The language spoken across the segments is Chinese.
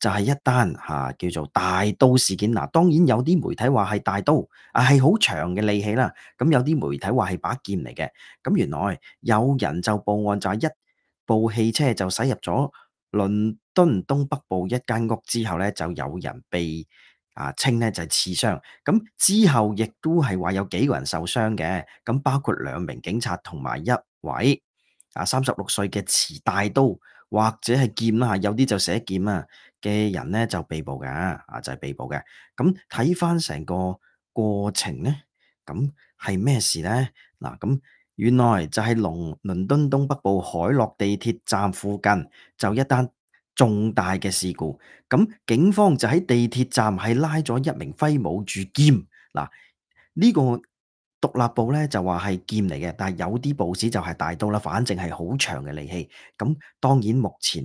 就係一單嚇叫做大刀事件嗱，當然有啲媒體話係大刀啊，係好長嘅利器啦。咁有啲媒體話係把劍嚟嘅。咁原來有人就報案，就係一部汽車就駛入咗倫敦東北部一間屋之後咧，就有人被啊稱咧就係刺傷。咁之後亦都係話有幾個人受傷嘅，咁包括兩名警察同埋一位啊三十六歲嘅持大刀或者係劍啦嚇，有啲就寫劍啊。嘅人咧就被捕嘅，啊就系被捕嘅。咁睇翻成个过程咧，咁系咩事咧？嗱，咁原来就喺伦伦敦东北部海洛地铁站附近，就一单重大嘅事故。咁警方就喺地铁站系拉咗一名挥舞住剑，嗱呢个独立部咧就话系剑嚟嘅，但系有啲报纸就系大刀啦，反正系好长嘅利器。咁当然目前。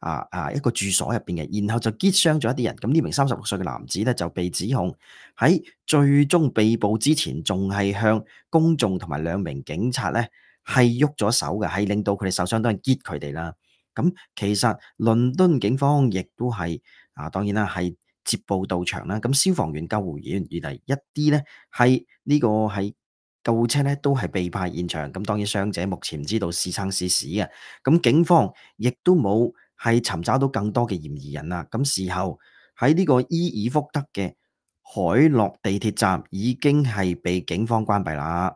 啊啊！一个住所入边嘅，然后就击伤咗一啲人。咁呢名三十六岁嘅男子咧就被指控喺最终被捕之前，仲系向公众同埋两名警察咧系喐咗手嘅，系令到佢哋受伤，都然击佢哋啦。咁其实伦敦警方亦都系啊，当然啦，系接报到场啦。咁消防员、救护员原嚟一啲咧，系呢个系救护车咧，都系被派现场。咁当然伤者目前唔知道是生是死嘅。咁警方亦都冇。系尋找到更多嘅嫌疑人啦，咁事后喺呢個伊爾福德嘅海洛地鐵站已經係被警方關閉啦。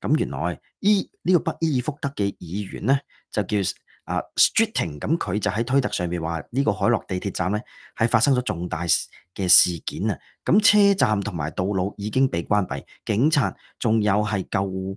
咁原來伊呢個北伊爾福德嘅議員咧就叫啊 Streting，咁佢就喺推特上面話呢個海洛地鐵站咧係發生咗重大嘅事件啊！咁車站同埋道路已經被關閉，警察仲有係救护。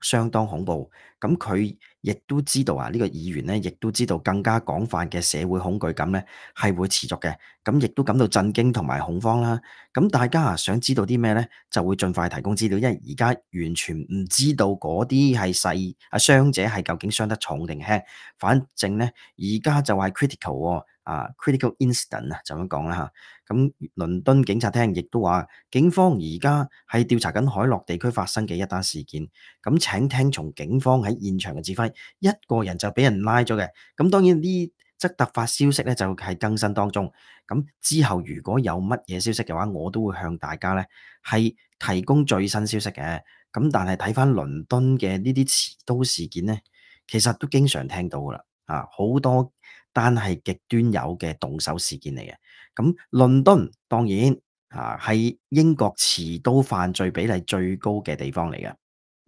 相當恐怖，咁佢亦都知道啊，呢個議員咧，亦都知道更加廣泛嘅社會恐懼感咧，係會持續嘅，咁亦都感到震驚同埋恐慌啦。咁大家啊，想知道啲咩咧，就會尽快提供資料，因為而家完全唔知道嗰啲係細啊傷者係究竟傷得重定輕，反正咧而家就係 critical 喎，啊 critical instant 啊，就咁講啦吓。咁倫敦警察廳亦都話，警方而家係調查緊海諾地區發生嘅一單事件，咁。请听从警方喺现场嘅指挥，一个人就俾人拉咗嘅。咁当然呢则突发消息咧，就系更新当中。咁之后如果有乜嘢消息嘅话，我都会向大家咧系提供最新消息嘅。咁但系睇翻伦敦嘅呢啲持刀事件咧，其实都经常听到噶啦。啊，好多单系极端有嘅动手事件嚟嘅。咁伦敦当然啊，系英国持刀犯罪比例最高嘅地方嚟嘅。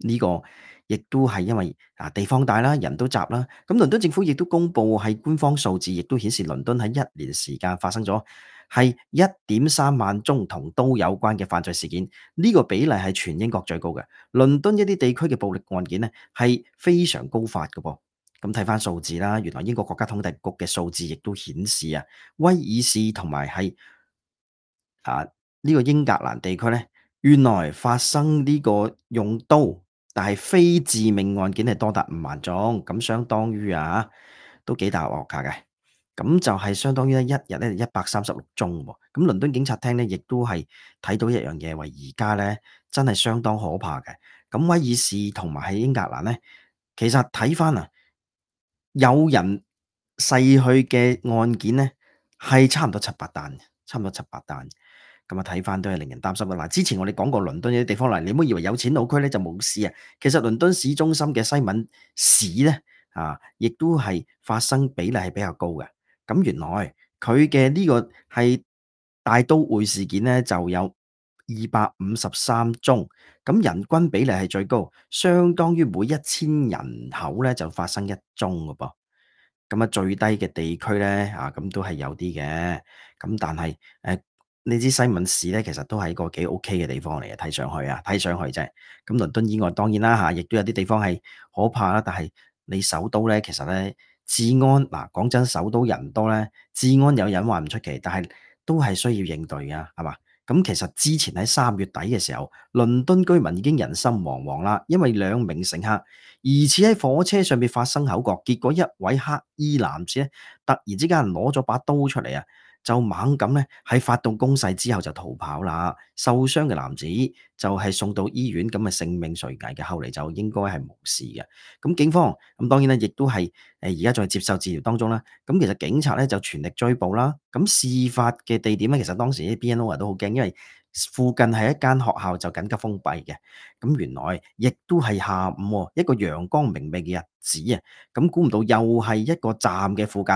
呢個亦都係因為啊地方大啦，人都集啦。咁倫敦政府亦都公布系官方數字，亦都顯示倫敦喺一年時間發生咗係一點三萬宗同刀有關嘅犯罪事件。呢個比例係全英國最高嘅。倫敦一啲地區嘅暴力案件咧係非常高發嘅噃。咁睇翻數字啦，原來英國國家統计局嘅數字亦都顯示啊，威爾士同埋系啊呢個英格蘭地區咧，原來發生呢個用刀。但系非致命案件系多达五万宗，咁相当于啊，都几大镬价嘅，咁就系相当于一日咧一百三十六宗。咁伦敦警察厅咧亦都系睇到一样嘢，为而家咧真系相当可怕嘅。咁威尔士同埋喺英格兰咧，其实睇翻啊，有人逝去嘅案件咧系差唔多七八单，差唔多七八单。咁啊，睇翻都係令人擔心嘅。嗱，之前我哋講過倫敦有啲地方嗱，你唔好以為有錢老區咧就冇事啊。其實倫敦市中心嘅西敏市咧啊，亦都係發生比例係比較高嘅。咁原來佢嘅呢個係大都會事件咧，就有二百五十三宗。咁人均比例係最高，相當於每一千人口咧就發生一宗嘅噃。咁啊，最低嘅地區咧啊，咁都係有啲嘅。咁但係诶，你知西敏市咧，其實都係一個幾 OK 嘅地方嚟嘅，睇上去啊，睇上去啫。咁倫敦以外，當然啦嚇，亦都有啲地方係可怕啦。但係你首都咧，其實咧治安嗱，講真，首都人多咧，治安有隱患唔出奇，但係都係需要應對噶，係嘛？咁其實之前喺三月底嘅時候，倫敦居民已經人心惶惶啦，因為兩名乘客疑似喺火車上面發生口角，結果一位黑衣男子咧，突然之間攞咗把刀出嚟啊！就猛咁咧，喺发动攻势之后就逃跑啦。受伤嘅男子就系送到医院，咁啊性命垂危嘅，后嚟就应该系无事嘅。咁警方咁当然咧，亦都系诶而家在接受治疗当中啦。咁其实警察咧就全力追捕啦。咁事发嘅地点咧，其实当时啲 BNO 都好惊，因为附近系一间学校，就紧急封闭嘅。咁原来亦都系下午，一个阳光明媚嘅日子啊！咁估唔到又系一个站嘅附近。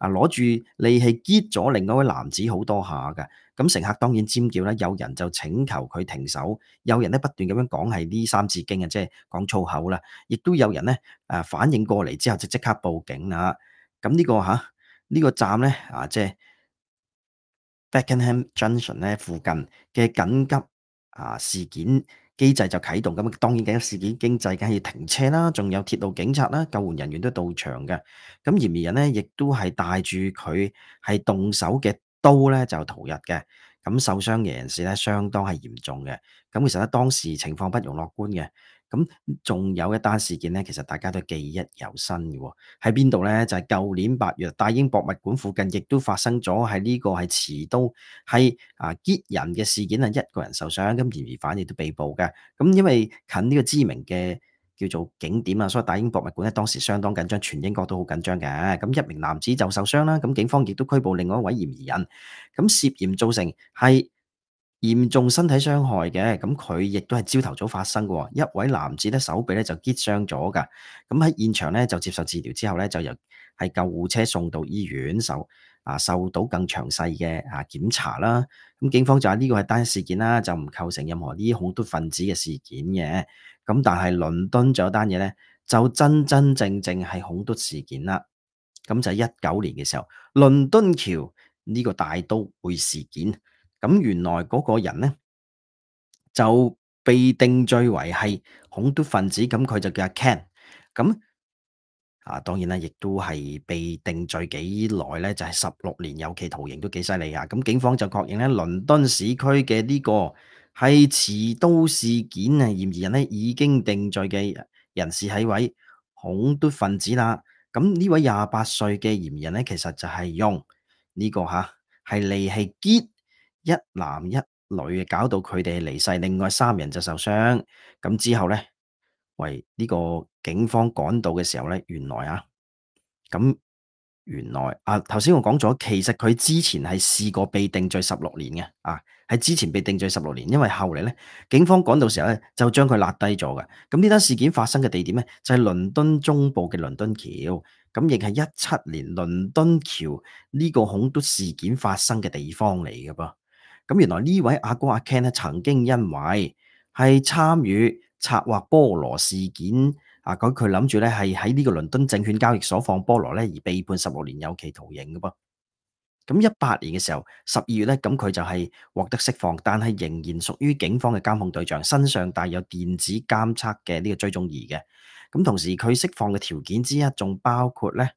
啊！攞住利器結咗另外一位男子好多下嘅，咁乘客當然尖叫啦，有人就請求佢停手，有人咧不斷咁樣講係呢三字經啊，即係講粗口啦，亦都有人咧反應過嚟之後就即刻報警啦咁呢個嚇呢個站咧啊，即係 b e c k e n h a m Junction 咧附近嘅緊急啊事件。機制就啟動，咁當然嘅事件經濟梗要停車啦，仲有鐵路警察啦，救援人員都到場嘅。咁嫌疑人咧，亦都係帶住佢係動手嘅刀咧，就逃逸嘅。咁受傷嘅人士咧，相當係嚴重嘅。咁其實咧，當時情況不容樂觀嘅。咁仲有一單事件咧，其實大家都記憶猶新嘅喎，喺邊度咧？就係舊年八月，大英博物館附近亦都發生咗喺呢個係持刀係啊劫人嘅事件啊，一個人受傷，咁嫌疑犯亦都被捕嘅。咁因為近呢個知名嘅叫做景點啊，所以大英博物館咧當時相當緊張，全英國都好緊張嘅。咁一名男子就受傷啦，咁警方亦都拘捕另外一位嫌疑人。咁涉嫌造成係。严重身体伤害嘅，咁佢亦都系朝头早发生嘅。一位男子咧手臂咧就跌伤咗噶，咁喺现场咧就接受治疗之后咧就由系救护车送到医院受啊受到更详细嘅啊检查啦。咁警方就话呢个系单事件啦，就唔构成任何呢恐怖分子嘅事件嘅。咁但系伦敦仲有单嘢咧，就真真正正系恐怖事件啦。咁就系一九年嘅时候，伦敦桥呢个大都会事件。咁原来嗰个人咧就被定罪为系恐怖分子，咁佢就叫阿 Ken，咁啊当然啦，亦都系被定罪几耐咧，就系十六年有期徒刑都几犀利啊！咁警方就确认咧，伦敦市区嘅呢个系持刀事件啊，嫌疑人咧已经定罪嘅人士系位恐怖分子啦。咁呢位廿八岁嘅嫌疑人咧，其实就系用呢个吓系嚟系结。一男一女嘅搞到佢哋离世，另外三人就受伤。咁之后咧，喂呢个警方赶到嘅时候咧，原来啊，咁原来啊，头先我讲咗，其实佢之前系试过被定罪十六年嘅啊，喺之前被定罪十六年，因为后嚟咧，警方赶到时候咧就将佢立低咗嘅。咁呢单事件发生嘅地点咧就喺伦敦中部嘅伦敦桥，咁亦系一七年伦敦桥呢个恐都事件发生嘅地方嚟嘅噃。咁原來呢位阿哥阿 Ken 咧，曾經因為係參與策劃菠萝事件，啊佢佢諗住咧係喺呢個倫敦證券交易所放菠萝咧，而被判十六年有期徒刑嘅噃。咁一八年嘅時候，十二月咧，咁佢就係獲得釋放，但係仍然屬於警方嘅監控對象，身上帶有電子監測嘅呢個追蹤儀嘅。咁同時佢釋放嘅條件之一，仲包括咧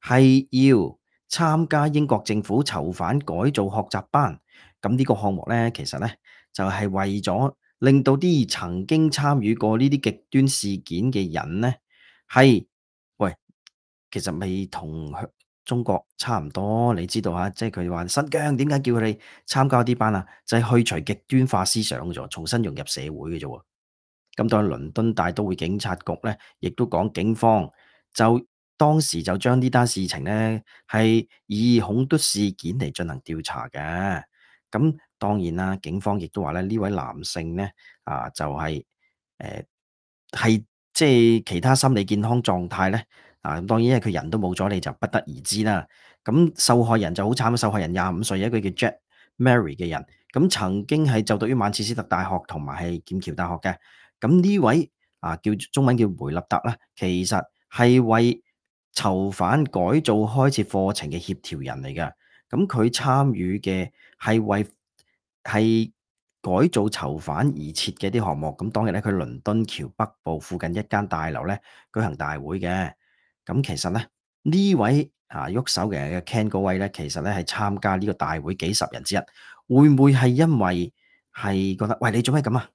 係要參加英國政府囚犯改造學習班。咁呢个项目咧，其实咧就系为咗令到啲曾经参与过呢啲极端事件嘅人咧，系喂，其实未同中国差唔多，你知道吓，即系佢话新疆点解叫佢哋参加啲班啊？就系去除极端化思想咗，啫，重新融入社会嘅啫。咁当伦敦大都会警察局咧，亦都讲警方就当时就将呢单事情咧系以恐夺事件嚟进行调查嘅。咁當然啦，警方亦都話咧，呢位男性咧啊，就係誒係即係其他心理健康狀態咧啊。咁當然因為佢人都冇咗，你就不得而知啦。咁受害人就好慘受害人廿五歲，一個叫 Jack Mary 嘅人，咁曾經係就讀於曼彻斯特大學同埋係劍橋大學嘅。咁呢位啊叫中文叫梅立特啦，其實係為囚犯改造開始課程嘅協調人嚟㗎。咁佢參與嘅係為係改造囚犯而設嘅啲項目，咁當日咧佢倫敦橋北部附近一間大樓咧舉行大會嘅，咁其實咧呢位啊喐手嘅 Ken 嗰位咧，其實咧係參加呢個大會幾十人之一，會唔會係因為係覺得喂你做咩咁啊？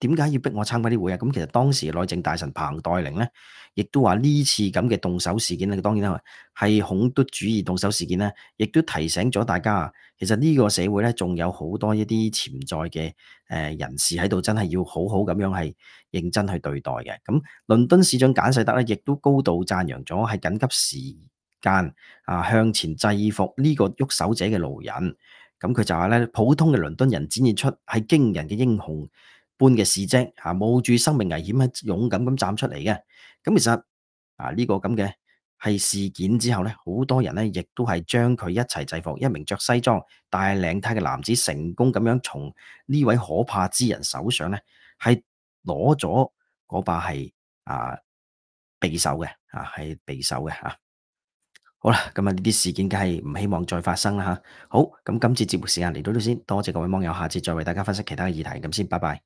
点解要逼我参加啲会啊？咁其实当时内政大臣彭代玲咧，亦都话呢次咁嘅动手事件咧，当然啦，系恐咄主义动手事件咧，亦都提醒咗大家，其实呢个社会咧仲有好多一啲潜在嘅诶人士喺度，真系要好好咁样系认真去对待嘅。咁伦敦市长简世德咧，亦都高度赞扬咗，系紧急时间啊向前制服呢个喐手者嘅路人。咁佢就话咧，普通嘅伦敦人展现出系惊人嘅英雄。般嘅事迹啊，冒住生命危险喺勇敢咁站出嚟嘅。咁其实啊，呢个咁嘅系事件之后咧，好多人咧亦都系将佢一齐制服。一名着西装戴领呔嘅男子成功咁样从呢位可怕之人手上咧系攞咗嗰把系啊匕首嘅啊系匕首嘅吓。好啦，咁啊呢啲事件梗系唔希望再发生啦吓。好，咁今次节目时间嚟到度先，多谢各位网友，下次再为大家分析其他嘅议题咁先，拜拜。